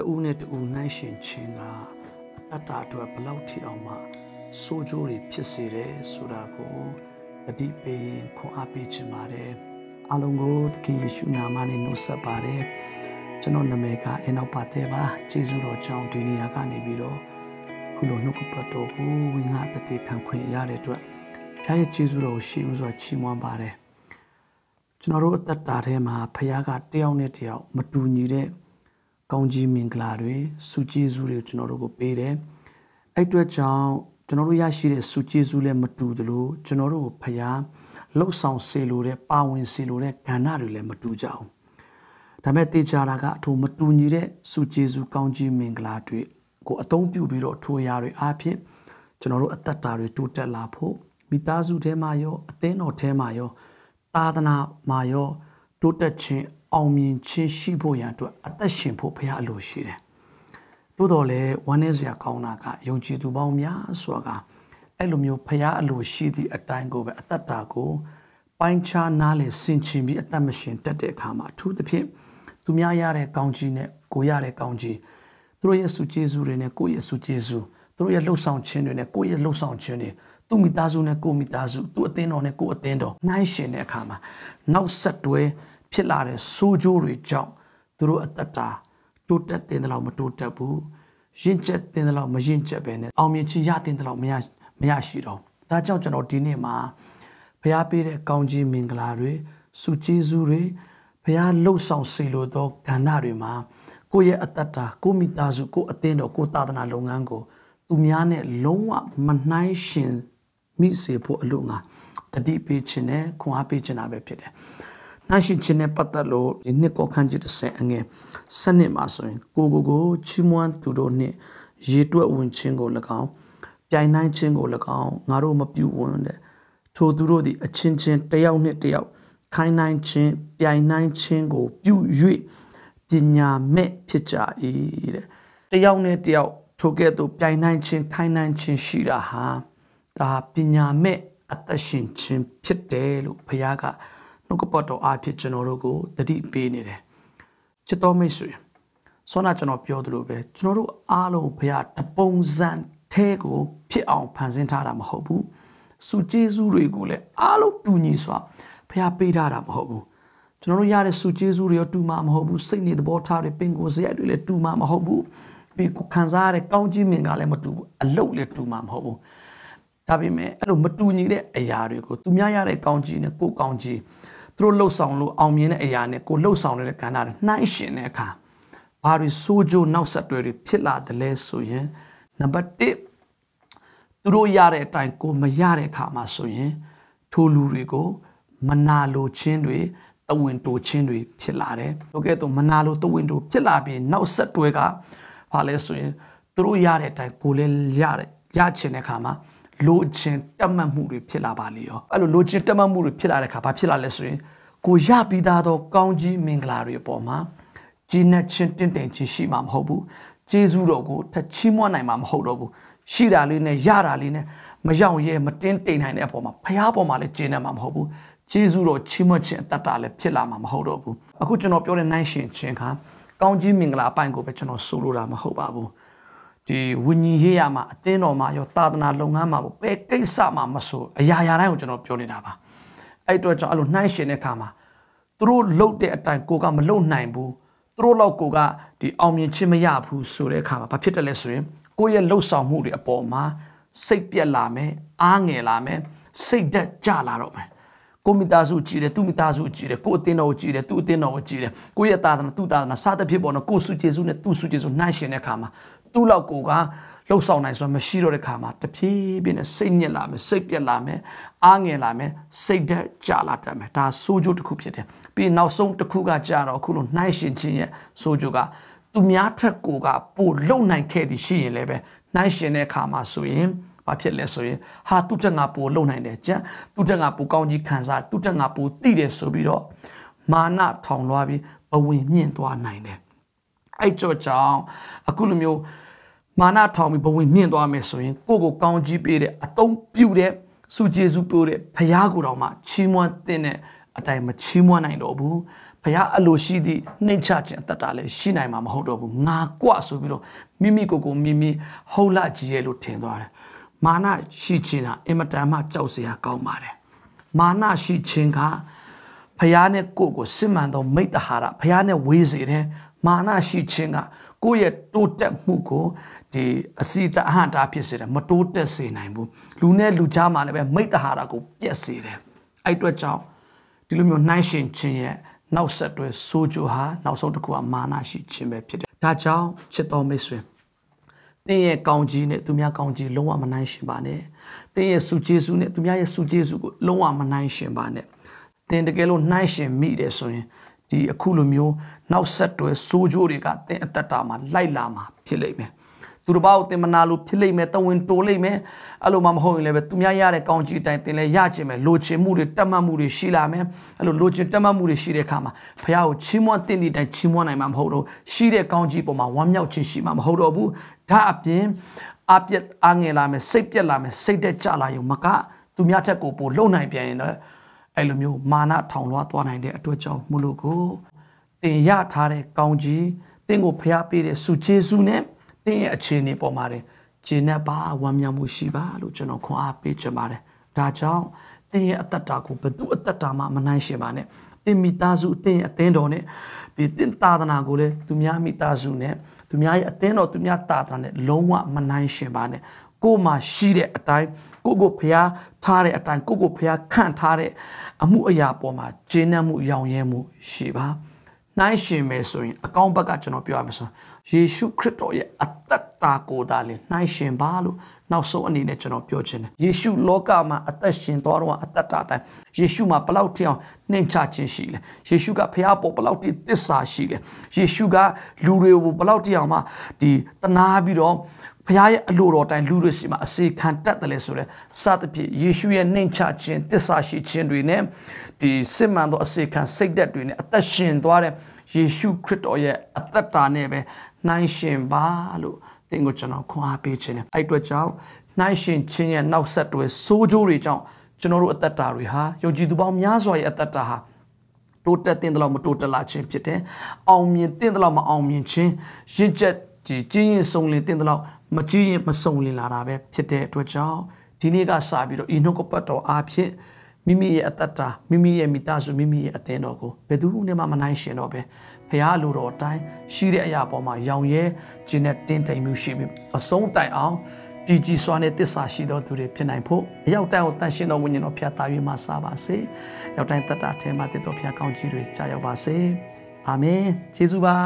တူးနဲ့တူးနှိုင်းရှင်ခြင်းကအတ္တအတွက်ဘလောက်ထိအောင်မှဆိုးကျိုးတွေဖြစ်စေတယ်ဆိုတာကိုအတိပေးရင်ခွန်အားပေးခြင်းပါတယ်အလုံးကိုသခင်ယေရှုနာမနဲ့နှုတ်ဆက်ပါတယ်ကျွန်တော်နာမည်ကအနောက်ပါတဲ့ပါကျေးဇူးတော်ကြောင့်ဒီနေရာကနေပြီးတော့ခုလိုနှုတ်ကပတ်တော်ကိုဝိငါတတိခံခွင့်ရတဲ့အတွက်ဒါရဲ့ကျေးဇူးတော်ကိုရှိဦးစွာချီးမွမ်းပါတယ်ကျွန်တော်တို့အသက်တာထဲမှာဖခင်ကတယောက်နဲ့တယောက်မတူညီတဲ့ကောင်းကြီးမင်္ဂလာတွေစုကျေးဇူးတွေကျွန်တော်တို့ကိုပေးတယ်အဲ့အတွက်ကြောင့်ကျွန်တော်တို့ရရှိတဲ့စုကျေးဇူးလည်းမတူသလိုကျွန်တော်တို့ကိုဖရာလှုပ်ဆောင်စေလိုတဲ့ပါဝင်စေလိုတဲ့ကဏ္ဍတွေလည်းမတူကြအောင်ဒါမဲ့တေချာတာကအထူမတူညီတဲ့စုကျေးဇူးကောင်းကြီးမင်္ဂလာတွေကိုအသုံးပြုပြီးတော့ထိုရာတွေအားဖြင့် ကျွန်တော်တို့အသက်တာတွေတိုးတက်လာဖို့မိသားစုထဲမှာရောအသင်းတော်ထဲမှာရောသာသနာမှာရောတိုးတက်ခြင်းအောင်မြင်ခြင်းရှိဖို့ရန်အတွက်အသက်ရှင်ဖို့ဘုရားအလိုရှိတယ်။သို့တော်လည်းဝမ်းနည်းစရာကောင်းတာကယုံကြည်သူပေါင်းများစွာကအဲ့လိုမျိုးဘုရားအလိုရှိသည့်အတိုင်းကိုပဲအသက်တာကိုပိုင်းခြားနားလည်ဆင်ခြင်ပြီးအသက်မရှင်တတ်တဲ့အခါမှာအထူးသဖြင့်သူများရတဲ့ကောင်းကြီးနဲ့ကိုရတဲ့ကောင်းကြီးသူတို့ရဲ့စုကျေးဇူးတွေနဲ့ကိုယ့်ရဲ့စုကျေးဇူးသူတို့ရဲ့လှုပ်ဆောင်ခြင်းတွေနဲ့ကိုယ့်ရဲ့လှုပ်ဆောင်ခြင်းတွေသူ့မိသားစုနဲ့ကိုယ့်မိသားစုသူ့အသင်းတော်နဲ့ကိုယ့်အသင်းတော်နှိုင်းရှင်တဲ့အခါမှာနောက်ဆက်တွဲဖြစ်လာတဲ့ဆိုးကျိုးတွေကြောင့်သူတို့အသက်တာ တိုးတက်တင်တယ်လို့မတိုးတက်ဘူးရင့်ကျက်တင်တယ်လို့မရင့်ကျက်ပဲနဲ့အောင်မြင်ခြင်းရတင်တယ်လို့မရမရရှိတော့ဒါကြောင့်ကျွန်တော်ဒီနေ့မှာဘုရားပေးတဲ့ကောင်းကြီးမင်္ဂလာတွေစုကျေးဇူးတွေဘုရားလှုပ်ဆောင်စေလိုသောကဏ္ဍတွေမှာ ကိုယ့်ရဲ့အတ္တတာကိုမိသားစုကိုအသင်းတော်ကိုသာသနာလုပ်ငန်းကို သူများနဲ့လုံးဝမနှိုင်းရှင်မိစေဖို့အလို့ငါတတိပေးခြင်းနဲ့ခွန်အားပေးခြင်းတာပဲဖြစ်တယ်နှိုင်းရှင်ခြင်းနဲ့ပတ်သက်လို့ဒီနှစ်ကောခန်းကြီးတစ်ဆင့်အငယ်စနစ်မှာဆိုရင်ကိုကိုကို ချီးမွမ်းသူတို့နှင့်ရေတွက်ဝင်ခြင်းကို၎င်းပြိုင်နိုင်ခြင်းကို၎င်းငါတို့မပြုဝင်တဲ့ထိုသူတို့သည်အချင်းချင်းတယောက်နှင့်တယောက်ခိုင်းနိုင်ခြင်းပြိုင်နိုင်ခြင်းကို ပြု၍ပညာမဲ့ဖြစ်ကြ၏တဲ့တယောက်နဲ့တယောက် ထိုကဲ့သို့ပြိုင်နိုင်ခြင်းခိုင်းနိုင်ခြင်းရှိတာဟာဒါပညာမဲ့အသက်ရှင်ခြင်းဖြစ်တယ်လို့ဘုရားကနှုတ်ကပတ်တော်အားဖြင့်ကျွန်တော်တို့ကိုတတိပေးနေတယ်ချစ်တော်မိတ်ဆွေဆောနာကျွန်တော်ပြောသလိုပဲကျွန်တော်တို့အားလုံးဘုရားတပုံစံထဲကိုဖြစ်အောင်ဖန်ဆင်းထားတာမဟုတ်ဘူးစုကျေးဇူးတွေကိုလည်းအားလုံးတူညီစွာဘုရားပေးထားတာမဟုတ်ဘူးကျွန်တော်တို့ရတဲ့စုကျေးဇူးတွေရောတူမှာမဟုတ်ဘူးစိတ်နေသဘောထားတွေပင်ကိုယ်စရိုက်တွေလည်းတူမှာမဟုတ်ဘူးပြီးကိုခံစားရတဲ့ကောင်းချီးမင်္ဂလာလည်းမတူဘူးအလုပ်လည်းတူမှာမဟုတ်ဘူးဒါပေမဲ့အဲ့လိုမတူညီတဲ့အရာတွေကိုသူများရတဲ့ကောင်းချီးနဲ့ကိုယ်ကောင်းချီးသူတို့လှုပ်ဆောင်လို့အောင်မြင်တဲ့အရာနဲ့ကိုလှုပ်ဆောင်တဲ့ကဏ္ဍတွေနှိုင်းရှင်တဲ့အခါဘာတွေဆိုးကျိုးနောက်ဆက်တွဲတွေဖြစ်လာတယ်လဲဆိုရင်နံပါတ်1သူတို့ရတဲ့အတိုင်းကိုမရတဲ့အခါမှာဆိုရင် ထိုလူတွေကိုမနာလိုခြင်းတွေတဝင်းတိုခြင်းတွေဖြစ်လာတယ်။ဟုတ်ကဲ့သူမနာလိုတဝင်းတိုဖြစ်လာပြီးနောက်ဆက်တွဲကဘာလဲဆိုရင်သူတို့ရတဲ့အတိုင်းကိုလည်းရတယ်ရချင်တဲ့အခါမှာလိုချင်တက်မှတ်မှုတွေဖြစ်လာပါလေရောအဲ့လိုလိုချင်တက်မှတ်မှုတွေဖြစ်လာတဲ့အခါဘာဖြစ်လာလဲဆိုရင်ကိုရပြီးသားသောကောင်းကြီးမင်္ဂလာတွေအပေါ်မှာကျေနပ်ခြင်းတင့်တယ်ခြင်းရှိမှာမဟုတ်ဘူးကျေးဇူးတော်ကိုထချီးမွမ်းနိုင်မှာမဟုတ်တော့ဘူးရှိတာလေးနဲ့ရတာလေးနဲ့မရောက်ရဲမတင်းတိမ်နိုင်တဲ့အပေါ်မှာဖះပေါ်မှာလည်းကျေနပ်မှာမဟုတ်ဘူးကျေးဇူးတော်ချီးမွမ်းခြင်းအတ္တလည်းဖြစ်လာမှာမဟုတ်တော့ဘူးအခုကျွန်တော်ပြောတဲ့နိုင်ရှင်ခြင်းကကောင်းကြီးမင်္ဂလာအပိုင်းကိုပဲကျွန်တော်ဆိုလိုတာမဟုတ်ပါဘူးဒီဝิญဉ်ရေးရမှာအသင်းတော်မှာရောသာသနာလုပ်ငန်းမှာကိုပဲကိစ္စမှာမဆိုအရာရာတိုင်းကိုကျွန်တော်ပြောနေတာပါအဲ့တော့ကျွန်တော်အဲ့လိုနှိုင်းရှင်တဲ့အခါမှာသူတို့လုတ်တဲ့အတိုင်းကိုကမလုတ်နိုင်ဘူးသူတို့လောက်ကိုကဒီအောင်မြင်ခြင်းမရဘူးဆိုတဲ့အခါမှာဘာဖြစ်တယ်လဲဆိုရင်ကိုယ့်ရဲ့လှုပ်ဆောင်မှုတွေအပေါ်မှာစိတ်ပြက်လာမယ်အားငယ်လာမယ်စိတ်ဓာတ်ကျလာတော့မယ်ကိုမိသားစုကြည်တယ်သူမိသားစုကြည်တယ်ကိုအတင်းတော်ကိုကြည်တယ်သူအတင်းတော်ကိုကြည်တယ်ကိုရဲ့သာသနာသူ့သာသနာစသဖြင့်ပေါ့နော်ကိုစုကျေစုနဲ့သူ့စုကျေစုနှိုင်းရှင်တဲ့ခါမှာသူ့လောက်ကိုကလှုပ်ဆောင်နိုင်စွမ်းမရှိတော့တဲ့ခါမှာတဖြည်းဖြည်းနဲ့စိတ်ညစ်လာမယ်စိတ်ပြက်လာမယ်အားငယ်လာမယ်စိတ်ဓာတ်ကျလာတတ်မယ်ဒါဆိုးကျိုးတစ်ခုဖြစ်တယ်ပြီးနောက်ဆုံးတစ်ခုကကြတော့အခုလိုနှိုင်းရှင်ခြင်းရဲ့ဆိုးကျိုးကသူများထက်ကိုကပိုလှုပ်နိုင်ခဲ့သည်ရှိရင်လည်းပဲနှိုင်းရှင်တဲ့ခါမှာဆိုရင်ဘာဖြစ်လဲဆိုရင်ဟာသူ့တက်ငါပိုလုံနိုင်တယ်ကြံသူ့တက်ငါပိုကောင်းကြီးခံစားသူ့တက်ငါပိုတိတယ်ဆိုပြီးတော့မာနထောင်လွှားပြီးဘဝင်မြင့်သွားနိုင်တယ်အဲ့ကြောင့်ကြောင့်အခုလိုမျိုးမာနထောင်ပြီးဘဝင်မြင့်သွားမယ်ဆိုရင်ကိုယ့်ကိုကောင်းကြီးပေးတဲ့အသုံးပြုတဲ့စုကျေစုပို့တဲ့ဘုရားကိုယ်တော်မှချီးမွမ်းတဲ့အတိုင်းမချီးမွမ်းနိုင်တော့ဘူးဘုရားအလိုရှိသည့်နှိမ့်ချခြင်းအတ္တလည်းရှိနိုင်မှာမဟုတ်တော့ဘူးငါကွဆိုပြီးတော့မိမိကိုယ်ကိုမိမိဟုတ်လကြည်ရဲ့လို့ထင်သွားတယ်မာနရှိခြင်းဟာအင်မတန်မှကြောက်စရာကောင်းပါတယ်မာနရှိခြင်းကဖះနဲ့ကိုယ့်ကိုစစ်မှန်သော မိတ္တဟာရဖះနဲ့ဝေးစေတယ်မာနရှိခြင်းက ကိုယ့်ရဲ့တိုးတက်မှုကိုဒီအစီတအဟတာဖြစ်စေတယ်မတိုးတက်စေနိုင်ဘူးလူနဲ့လူကြားမှာလည်းပဲမိတ္တဟာရကိုပြက်စေတယ်အဲ့အတွက်ကြောင့်ဒီလိုမျိုးနှိုင်းရှင်ခြင်းရဲ့နောက်ဆက်တွဲဆိုးကျိုးဟာနောက်ဆုံးတစ်ခုကမာနရှိခြင်းပဲဖြစ်တယ်ဒါကြောင့်ချစ်တော်မိတ်ဆွေသင်ရဲ့ကောင်းကြီးနဲ့သူများကောင်းကြီးလုံးဝမနိုင်ရှင်ပါနဲ့သင်ရဲ့စုကျေးဇူးနဲ့သူများရဲ့စုကျေးဇူးကိုလုံးဝမနိုင်ရှင်ပါနဲ့သင်တကယ်လို့နိုင်ရှင်မိတယ်ဆိုရင်ဒီအခုလိုမျိုးနောက်ဆက်တွဲဆိုးကျိုးတွေကသင်အသက်တာမှာလိုက်လာမှာဖြစ်လိမ့်မယ်သူတစ်ပါးကိုသင်မနာလို့ဖြစ်လိမ့်မယ်တဝင်တိုးလိမ့်မယ်အဲ့လိုမှမဟုတ်ရင်လည်းပဲသူများရတဲ့ကောင်းကြီးတိုင်းသင်လည်းရချင်မယ်လိုချင်မှုတွေတတ်မှတ်မှုတွေရှိလာမယ်အဲ့လိုလိုချင်တတ်မှတ်မှုတွေရှိတဲ့အခါမှာဖခင်ကိုချီးမွမ်းတင်တဲ့တိုင်းချီးမွမ်းနိုင်မှာမဟုတ်တော့ရှိတဲ့ကောင်းကြီးပေါ်မှာဝမ်းမြောက်ခြင်းရှိမှာမဟုတ်တော့ဘူးဒါအပြင်အပြက်အငယ်လာမယ်စိတ်ပြက်လာမယ်စိတ်တက်ကြလာရုံမကသူများထက်ကိုပိုလုံနိုင်ပြန်ရင်လည်းအဲ့လိုမျိုးမာနထောင်လွှားသွားနိုင်တဲ့အတွက်ကြောင့်မို့လို့ကိုတင်ရထားတဲ့ကောင်းကြီးတင့်ကိုဖျားပေးတဲ့စုကျေးစုနဲ့သင်ရဲ့အခြေအနေပေါ်မှာတင်ဂျင်းနဲ့ပါဝမ်းမြောက်မှုရှိပါလို့ကျွန်တော်ခွန်အားပေးချင်ပါတယ်ဒါကြောင့်သင်ရဲ့အတ္တကိုဘသူအတ္တမှမနိုင်ရှင်ပါနဲ့သင်မိသားစုအသင်အသင်းတော်နဲ့ပြီးသင်သာသနာကိုလည်းသူများမိသားစုနဲ့သူများရဲ့အသင်းတော်သူများသာသနာနဲ့လုံးဝမနိုင်ရှင်ပါနဲ့ကိုယ်မှာရှိတဲ့အတိုင်းကိုကိုဖျားထားတဲ့အတိုင်းကိုကိုဖျားခန့်ထားတဲ့အမှုအရာပေါ်မှာဂျင်းနှံ့မှုရောင်ရဲမှုရှိပါနှိုင်းရှင်မယ်ဆိုရင်အကောင်းဘက်ကကျွန်တော်ပြောရမယ်ဆိုယေရှုခရစ်တော်ရဲ့အသက်တာကိုယ်သားလေးနှိုင်းရှင်ပါလို့နောက်ဆုံးအနေနဲ့ကျွန်တော်ပြောချင်တယ်ယေရှုလောကမှာအသက်ရှင်သွားတော့အသက်တာတိုင်းယေရှုမှာဘလောက်တောင်နှိမ်ချခြင်းရှိလဲယေရှုကဖျားပေါ်ဘလောက်တိသစ္စာရှိလဲယေရှုကလူတွေကိုဘလောက်တောင်မှဒီတနာပြီးတော့ဖခင်ရဲ့အလိုတော်တိုင်းလူတွေရှိမှအစေခံတတ်တယ်လေဆိုတဲ့စသဖြင့်ယေရှုရဲ့နှိမ်ချခြင်းတစ္ဆာရှိခြင်းတွေနဲ့ဒီစစ်မှန်သောအစေခံစိတ်သက်တွေနဲ့အသက်ရှင်သွားတဲ့ယေရှုခရစ်တော်ရဲ့အသက်တာနဲ့ပဲနှိုင်းရှင်ပါလို့သင်ကိုကျွန်တော်ခွန်အားပေးခြင်းနဲ့အဲ့အတွက်ကြောင့်နှိုင်းရှင်ခြင်းရဲ့နောက်ဆက်တွဲဆိုးကျိုးတွေကြောင့်ကျွန်တော်တို့အသက်တာတွေဟာယုံကြည်သူပေါင်းများစွာရဲ့အသက်တာဟာတိုးတက်တဲ့လောက်မတိုးတက်လာခြင်းဖြစ်တယ်။အောင်မြင်တဲ့လောက်မအောင်မြင်ခြင်းရင့်ကျက်ဒီကျင်းရင်ဆုံးလင်းတဲ့လောက်မကြည့်ရင်မစုံလင်လာတာပဲဖြစ်တဲ့အတွက်ကြောင့်ဒီနေ့ကစပြီးတော့ဤနှုတ်ကပတ်တော်အားဖြင့်မိမိရဲ့အတ္တတာမိမိရဲ့မိသားစုမိမိရဲ့အသင်းတော်ကိုဘယ်သူမှမနိုင်ရှင်တော့ပဲဖះလိုတော်အတိုင်းရှိတဲ့အရာပေါ်မှာရောင်ရဲခြင်းနဲ့တင်းတိမ်မှုရှိပြီးအဆုံးတိုင်အောင်ကြည်ကြည်စွာနဲ့တစ္ဆာရှိသောသူတွေဖြစ်နိုင်ဖို့အရောက်တိုင်ကိုတန်ရှင်းသောဝိညာဉ်တော်ဖះတာ၍မှစားပါစေ။ရောက်တိုင်တတ္တာထဲမှာတည်တော်ဖះကောင်းကြီးတွေကြာရောက်ပါစေ။အာမင်။ယေရှုပါ